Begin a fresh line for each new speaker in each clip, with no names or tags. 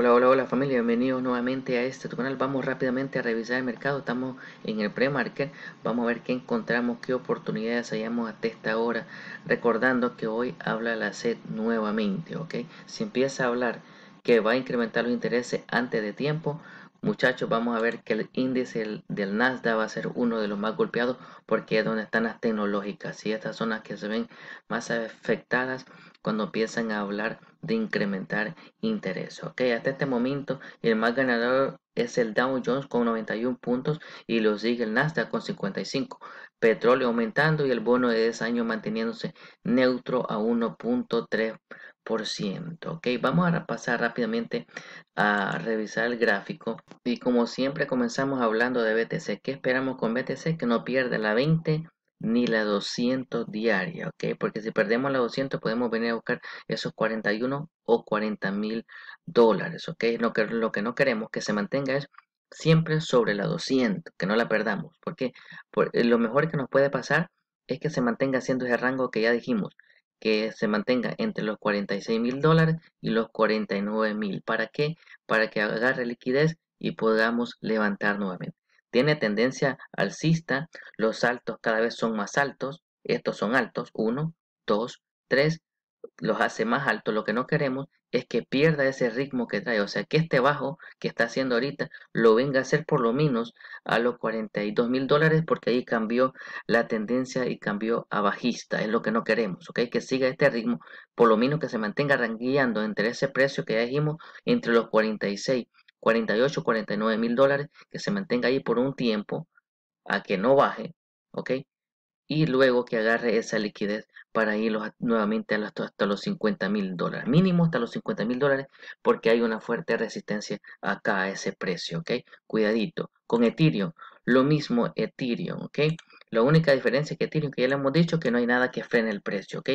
Hola, hola, hola familia, bienvenidos nuevamente a este canal. Vamos rápidamente a revisar el mercado, estamos en el premarket vamos a ver qué encontramos, qué oportunidades hallamos hasta esta hora, recordando que hoy habla la SED nuevamente, ¿ok? Si empieza a hablar que va a incrementar los intereses antes de tiempo, muchachos, vamos a ver que el índice del Nasdaq va a ser uno de los más golpeados porque es donde están las tecnológicas, y estas zonas que se ven más afectadas cuando empiezan a hablar de incrementar interés. Ok, hasta este momento el más ganador es el Dow Jones con 91 puntos y lo sigue el Nasdaq con 55. Petróleo aumentando y el bono de 10 años manteniéndose neutro a 1.3%. Ok, vamos a pasar rápidamente a revisar el gráfico. Y como siempre comenzamos hablando de BTC. ¿Qué esperamos con BTC? Que no pierda la 20 ni la 200 diaria, ¿ok? Porque si perdemos la 200 podemos venir a buscar esos 41 o 40 mil dólares, ¿ok? Lo que, no queremos que se mantenga es siempre sobre la 200, que no la perdamos, porque eh, lo mejor que nos puede pasar es que se mantenga haciendo ese rango que ya dijimos, que se mantenga entre los 46 mil dólares y los 49 mil. ¿Para qué? Para que agarre liquidez y podamos levantar nuevamente tiene tendencia alcista, los altos cada vez son más altos, estos son altos, 1, 2, 3, los hace más altos, lo que no queremos es que pierda ese ritmo que trae, o sea, que este bajo que está haciendo ahorita lo venga a hacer por lo menos a los 42 mil dólares porque ahí cambió la tendencia y cambió a bajista, es lo que no queremos, ¿ok? Que siga este ritmo, por lo menos que se mantenga rangueando entre ese precio que ya dijimos, entre los 46 48, 49 mil dólares, que se mantenga ahí por un tiempo a que no baje, ¿ok? Y luego que agarre esa liquidez para ir nuevamente hasta los 50 mil dólares, mínimo hasta los 50 mil dólares, porque hay una fuerte resistencia acá a ese precio, ¿ok? Cuidadito. Con Ethereum, lo mismo Ethereum, ¿ok? La única diferencia que tiene, que ya le hemos dicho, que no hay nada que frene el precio, ¿ok?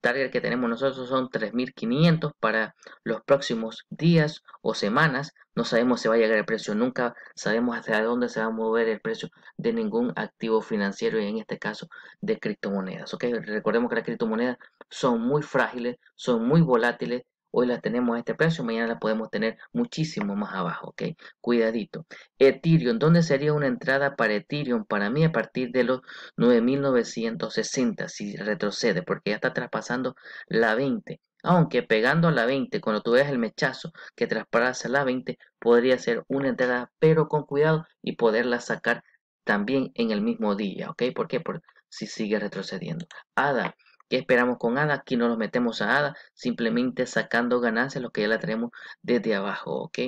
Target que tenemos nosotros son 3.500 para los próximos días o semanas. No sabemos si va a llegar el precio, nunca sabemos hacia dónde se va a mover el precio de ningún activo financiero y en este caso de criptomonedas, ¿ok? Recordemos que las criptomonedas son muy frágiles, son muy volátiles Hoy la tenemos a este precio, mañana la podemos tener muchísimo más abajo, ¿ok? Cuidadito. Ethereum, ¿dónde sería una entrada para Ethereum? Para mí a partir de los 9.960, si retrocede, porque ya está traspasando la 20. Aunque pegando a la 20, cuando tú veas el mechazo que traspasa la 20, podría ser una entrada, pero con cuidado y poderla sacar también en el mismo día, ¿ok? Porque Por si sigue retrocediendo. ADA, ¿Qué esperamos con ADA? Aquí no los metemos a ADA, simplemente sacando ganancias, lo que ya la tenemos desde abajo, ¿ok?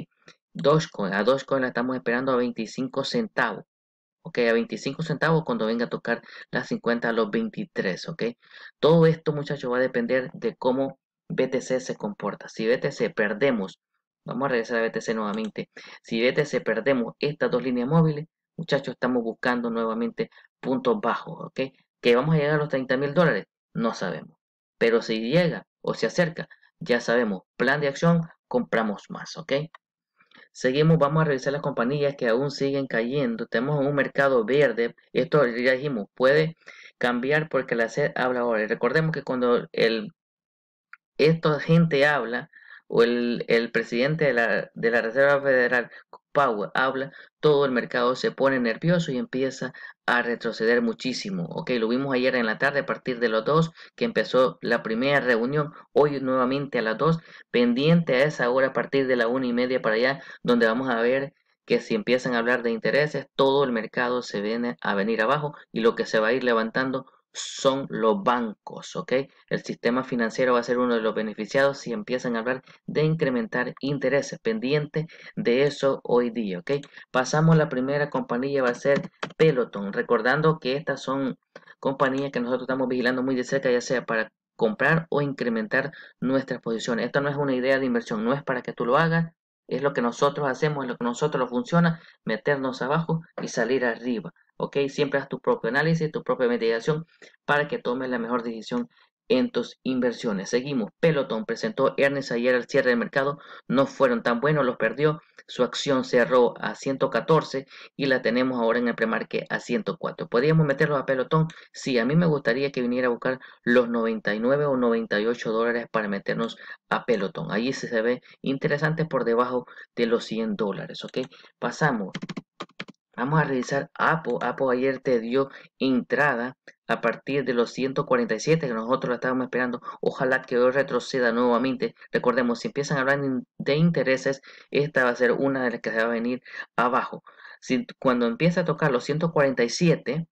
Dogecoin, a Dogecoin la estamos esperando a 25 centavos, ¿ok? A 25 centavos cuando venga a tocar las 50 a los 23, ¿ok? Todo esto, muchachos, va a depender de cómo BTC se comporta. Si BTC perdemos, vamos a regresar a BTC nuevamente, si BTC perdemos estas dos líneas móviles, muchachos, estamos buscando nuevamente puntos bajos, ¿ok? Que vamos a llegar a los 30 mil dólares no sabemos. Pero si llega o se acerca, ya sabemos, plan de acción, compramos más, ¿ok? Seguimos, vamos a revisar las compañías que aún siguen cayendo. Tenemos un mercado verde, esto ya dijimos, puede cambiar porque la SED habla ahora. Recordemos que cuando el, esta gente habla, o el, presidente de la, de la, Reserva Federal, Powell, habla, todo el mercado se pone nervioso y empieza a retroceder muchísimo. Ok, lo vimos ayer en la tarde a partir de las 2 que empezó la primera reunión, hoy nuevamente a las 2, pendiente a esa hora a partir de la una y media para allá, donde vamos a ver que si empiezan a hablar de intereses, todo el mercado se viene a venir abajo y lo que se va a ir levantando son los bancos, ¿ok? El sistema financiero va a ser uno de los beneficiados si empiezan a hablar de incrementar intereses. Pendiente de eso hoy día, ¿ok? Pasamos la primera compañía, va a ser Peloton. Recordando que estas son compañías que nosotros estamos vigilando muy de cerca, ya sea para comprar o incrementar nuestras posiciones. Esto no es una idea de inversión, no es para que tú lo hagas, es lo que nosotros hacemos, es lo que nosotros funciona, meternos abajo y salir arriba. ¿ok? Siempre haz tu propio análisis, tu propia meditación para que tomes la mejor decisión en tus inversiones. Seguimos. Peloton presentó Ernest ayer al cierre del mercado. No fueron tan buenos, los perdió. Su acción cerró a 114 y la tenemos ahora en el premarket a 104. ¿Podríamos meterlos a pelotón? Sí, a mí me gustaría que viniera a buscar los 99 o 98 dólares para meternos a pelotón. Allí se ve interesante por debajo de los 100 dólares. ¿Ok? Pasamos Vamos a revisar Apo. Apo ayer te dio entrada a partir de los 147 que nosotros estábamos esperando. Ojalá que hoy retroceda nuevamente. Recordemos, si empiezan a hablar de intereses, esta va a ser una de las que se va a venir abajo. Si, cuando empieza a tocar los 147,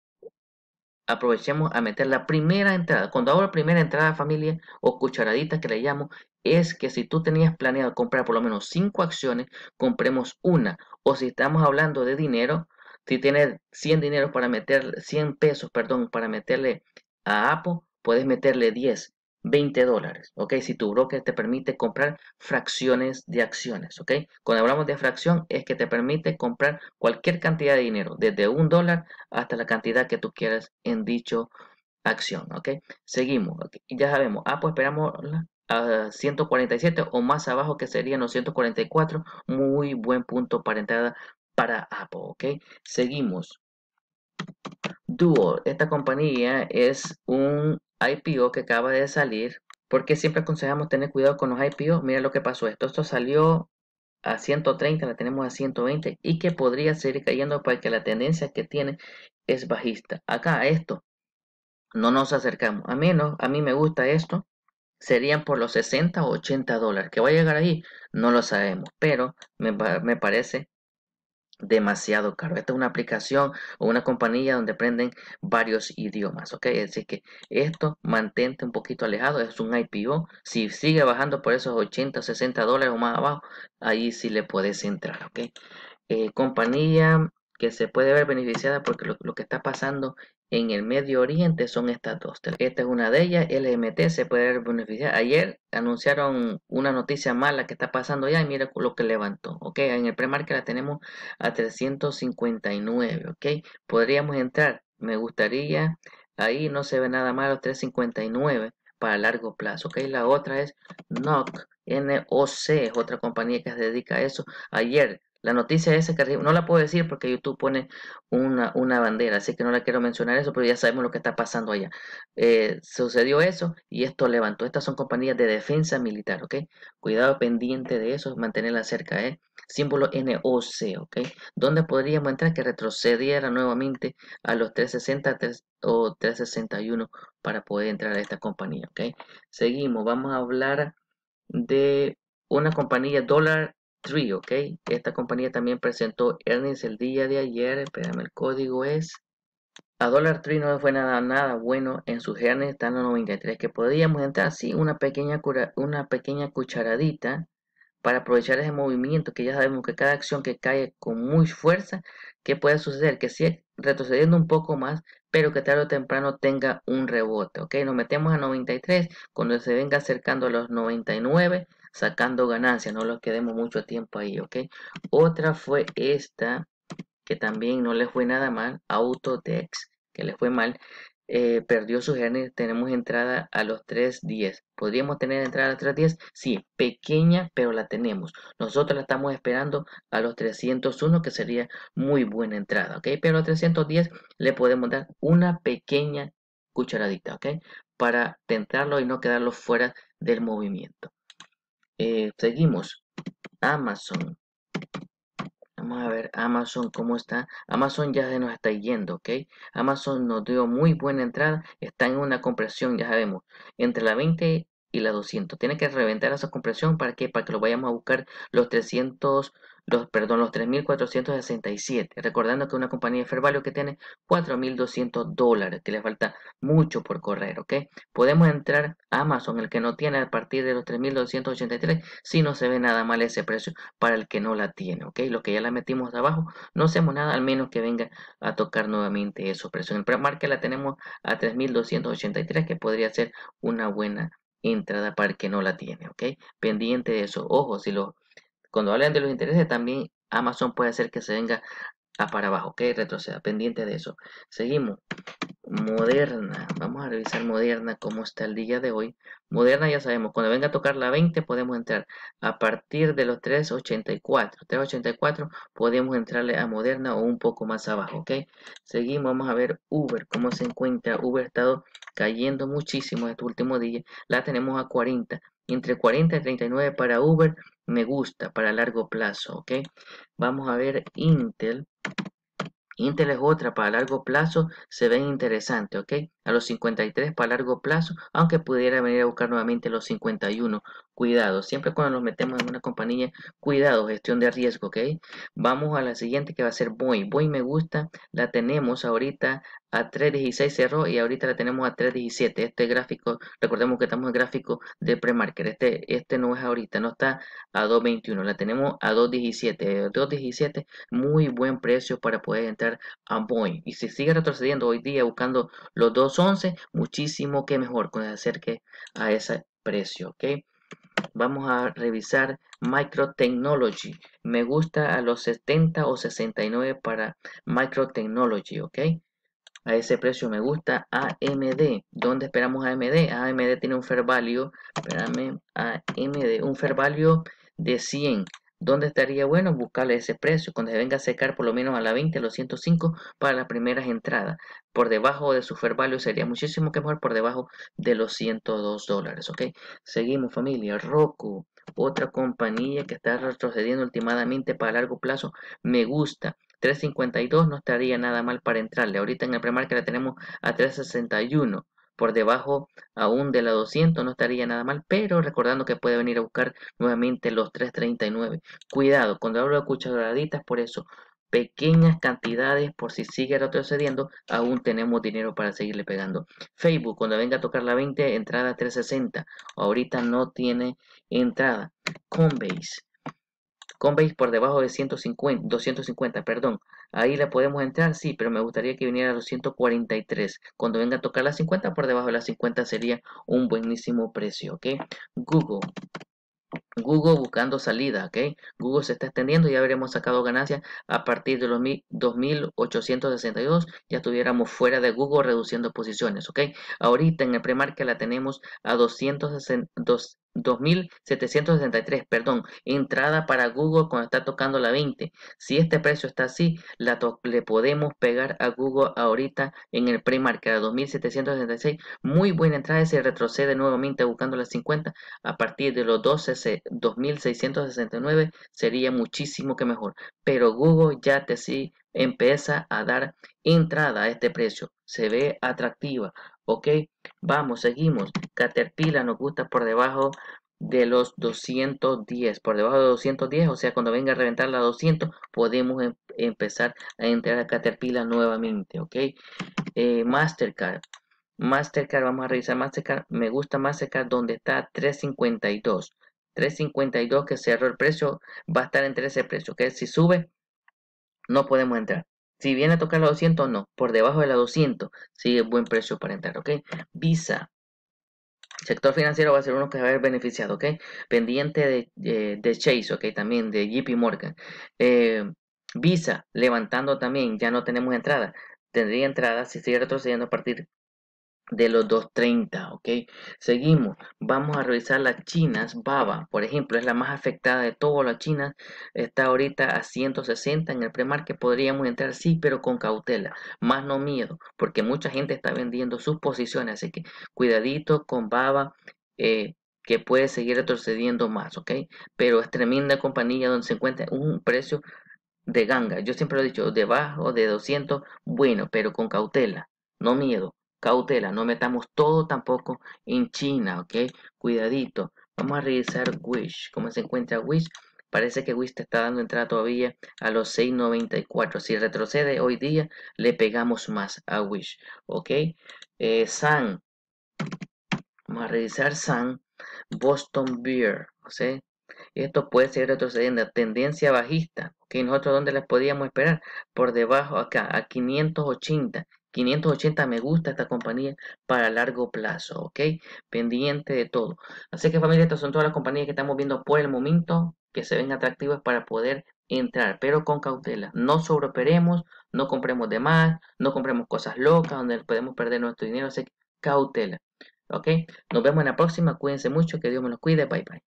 aprovechemos a meter la primera entrada. Cuando hago la primera entrada, familia, o cucharadita que le llamo, es que si tú tenías planeado comprar por lo menos 5 acciones, compremos una. O si estamos hablando de dinero, si tienes 100 dineros para meter, 100 pesos, perdón, para meterle a Apo puedes meterle 10, 20 dólares, ¿ok? Si tu broker te permite comprar fracciones de acciones, ¿ok? Cuando hablamos de fracción es que te permite comprar cualquier cantidad de dinero, desde un dólar hasta la cantidad que tú quieras en dicho acción, ¿ok? Seguimos, ya sabemos, Apo esperamos a 147 o más abajo que serían los 144, muy buen punto para entrada para Apple, ¿ok? Seguimos. Duo, esta compañía es un IPO que acaba de salir. porque siempre aconsejamos tener cuidado con los IPO? Mira lo que pasó. Esto, esto salió a 130, la tenemos a 120 y que podría seguir cayendo porque la tendencia que tiene es bajista. Acá esto no nos acercamos. A menos, a mí me gusta esto. Serían por los 60 o 80 dólares. Que va a llegar ahí, no lo sabemos. Pero me parece demasiado caro. Esta es una aplicación o una compañía donde prenden varios idiomas, ¿ok? decir que esto mantente un poquito alejado, es un IPO. Si sigue bajando por esos 80, 60 dólares o más abajo, ahí sí le puedes entrar, ¿ok? Eh, compañía que se puede ver beneficiada porque lo, lo, que está pasando en el Medio Oriente son estas dos. Esta es una de ellas, LMT se puede beneficiar. Ayer anunciaron una noticia mala que está pasando ya y mira lo que levantó. Ok, en el premarket la tenemos a 359. Ok, podríamos entrar. Me gustaría, ahí no se ve nada malo, 359 para largo plazo. Ok, la otra es NOC. NOC es otra compañía que se dedica a eso. Ayer la noticia esa que no la puedo decir porque YouTube pone una, una, bandera, así que no la quiero mencionar eso, pero ya sabemos lo que está pasando allá. Eh, sucedió eso y esto levantó. Estas son compañías de defensa militar, ¿ok? Cuidado pendiente de eso, mantenerla cerca, ¿eh? Símbolo NOC, ¿ok? dónde podríamos entrar que retrocediera nuevamente a los 360 o 361 para poder entrar a esta compañía, ¿ok? Seguimos, vamos a hablar de una compañía dólar. ¿ok? Esta compañía también presentó earnings el día de ayer. Espérame, el código es... A Dollar Tree no fue nada, nada bueno en sus earnings, están los 93 que podríamos entrar, así una pequeña, una pequeña cucharadita para aprovechar ese movimiento que ya sabemos que cada acción que cae con muy fuerza, que puede suceder? Que si retrocediendo un poco más, pero que tarde o temprano tenga un rebote, ¿ok? Nos metemos a 93, cuando se venga acercando a los 99, sacando ganancias, no los quedemos mucho tiempo ahí, ¿ok? Otra fue esta, que también no le fue nada mal, Autotex, que le fue mal, eh, perdió su género tenemos entrada a los 3.10. ¿Podríamos tener entrada a los 3.10? Sí, pequeña, pero la tenemos. Nosotros la estamos esperando a los 301, que sería muy buena entrada, ¿ok? Pero a 310 le podemos dar una pequeña cucharadita, ¿ok? Para tentarlo y no quedarlo fuera del movimiento. Eh, seguimos. Amazon. Vamos a ver Amazon cómo está. Amazon ya se nos está yendo, ¿ok? Amazon nos dio muy buena entrada. Está en una compresión, ya sabemos, entre la 20 y la 200. Tiene que reventar esa compresión para que para que lo vayamos a buscar los 300 los, perdón, los 3.467, recordando que una compañía de Fair que tiene 4.200 dólares, que le falta mucho por correr, ¿ok? Podemos entrar a Amazon, el que no tiene a partir de los 3.283, si no se ve nada mal ese precio para el que no la tiene, ¿ok? lo que ya la metimos de abajo, no hacemos nada, al menos que venga a tocar nuevamente esos precios. En el la tenemos a 3.283, que podría ser una buena entrada para el que no la tiene, ¿ok? Pendiente de eso, ojo, si los cuando hablan de los intereses, también Amazon puede hacer que se venga a para abajo, ok, retroceda, pendiente de eso. Seguimos. Moderna, vamos a revisar Moderna cómo está el día de hoy. Moderna ya sabemos, cuando venga a tocar la 20 podemos entrar. A partir de los 3.84, 3.84 podemos entrarle a Moderna o un poco más abajo, ok. Seguimos, vamos a ver Uber, cómo se encuentra. Uber ha estado cayendo muchísimo este último día. La tenemos a 40, entre 40 y 39 para Uber me gusta para largo plazo, ¿ok? Vamos a ver Intel. Intel es otra para largo plazo, se ve interesante, ¿ok? a los 53 para largo plazo, aunque pudiera venir a buscar nuevamente los 51. Cuidado, siempre cuando nos metemos en una compañía, cuidado, gestión de riesgo, ¿ok? Vamos a la siguiente que va a ser Boeing. Boeing me gusta, la tenemos ahorita a 3.16 cerró y ahorita la tenemos a 3.17. Este gráfico, recordemos que estamos en gráfico de pre Este, este no es ahorita, no está a 2.21, la tenemos a 2.17. 2.17, muy buen precio para poder entrar a Boeing. Y si sigue retrocediendo hoy día buscando los dos 11, muchísimo que mejor con se acerque a ese precio, ¿ok? Vamos a revisar Microtechnology. Me gusta a los 70 o 69 para Microtechnology, ¿ok? A ese precio me gusta AMD. ¿Dónde esperamos AMD? AMD tiene un fair value, espérame, AMD, un fair value de 100. ¿Dónde estaría bueno buscarle ese precio cuando se venga a secar por lo menos a la 20, a los 105 para las primeras entradas? Por debajo de su fair value sería muchísimo que mejor por debajo de los 102 dólares, ¿ok? Seguimos familia, Roku, otra compañía que está retrocediendo últimamente para largo plazo, me gusta. 3.52 no estaría nada mal para entrarle. Ahorita en el premarket la tenemos a 3.61 por debajo aún de la 200 no estaría nada mal, pero recordando que puede venir a buscar nuevamente los 339. Cuidado, cuando hablo de cucharaditas, por eso, pequeñas cantidades, por si sigue retrocediendo, aún tenemos dinero para seguirle pegando. Facebook, cuando venga a tocar la 20, entrada 360. Ahorita no tiene entrada. Coinbase. Coinbase por debajo de 150, 250, perdón. Ahí la podemos entrar, sí, pero me gustaría que viniera a los 143. Cuando venga a tocar las 50, por debajo de las 50 sería un buenísimo precio, ¿ok? Google. Google buscando salida, ¿ok? Google se está extendiendo, ya habremos sacado ganancias a partir de los 2.862, ya estuviéramos fuera de Google reduciendo posiciones, ¿ok? Ahorita en el que la tenemos a 262 2.763, perdón, entrada para Google cuando está tocando la 20. Si este precio está así, le podemos pegar a Google ahorita en el pre-market a 2.766. Muy buena entrada y se retrocede nuevamente buscando la 50. A partir de los 12, 2.669 sería muchísimo que mejor. Pero Google ya te sí empieza a dar entrada a este precio. Se ve atractiva. ¿Ok? Vamos, seguimos. Caterpillar nos gusta por debajo de los 210. Por debajo de 210, o sea, cuando venga a reventar la 200, podemos em, empezar a entrar a Caterpillar nuevamente. ¿Ok? Eh, Mastercard. Mastercard, vamos a revisar Mastercard. Me gusta Mastercard donde está 352. 352 que cerró el precio, va a estar entre ese precio. que Si sube, no podemos entrar. Si viene a tocar la 200, no. Por debajo de la 200, sigue buen precio para entrar, ¿ok? Visa. Sector financiero va a ser uno que va a haber beneficiado, ¿ok? Pendiente de, Chase, ¿ok? También de JP Morgan. Eh, Visa, levantando también, ya no tenemos entrada. Tendría entrada si sigue retrocediendo a partir de los 230, ¿ok? Seguimos, vamos a revisar las chinas, Baba, por ejemplo, es la más afectada de todas las chinas, está ahorita a 160 en el premar que podríamos entrar, sí, pero con cautela, más no miedo, porque mucha gente está vendiendo sus posiciones, así que cuidadito con Baba, eh, que puede seguir retrocediendo más, ¿ok? Pero es tremenda compañía donde se encuentra un precio de ganga, yo siempre lo he dicho, debajo de 200, bueno, pero con cautela, no miedo, Cautela, no metamos todo tampoco en China, ¿ok? Cuidadito. Vamos a revisar Wish. ¿Cómo se encuentra Wish? Parece que Wish te está dando entrada todavía a los 6.94. Si retrocede hoy día, le pegamos más a Wish, ¿ok? Eh, San. Vamos a revisar San. Boston Beer, ¿ok? Esto puede seguir retrocediendo. Tendencia bajista. ¿Ok? Nosotros, ¿dónde las podíamos esperar? Por debajo acá, a 580. 580 me gusta esta compañía para largo plazo, ¿ok? Pendiente de todo. Así que familia, estas son todas las compañías que estamos viendo por el momento que se ven atractivas para poder entrar, pero con cautela. No sobreoperemos, no compremos de más, no compremos cosas locas donde podemos perder nuestro dinero, así que cautela. ¿Ok? Nos vemos en la próxima, cuídense mucho, que Dios me los cuide, bye bye.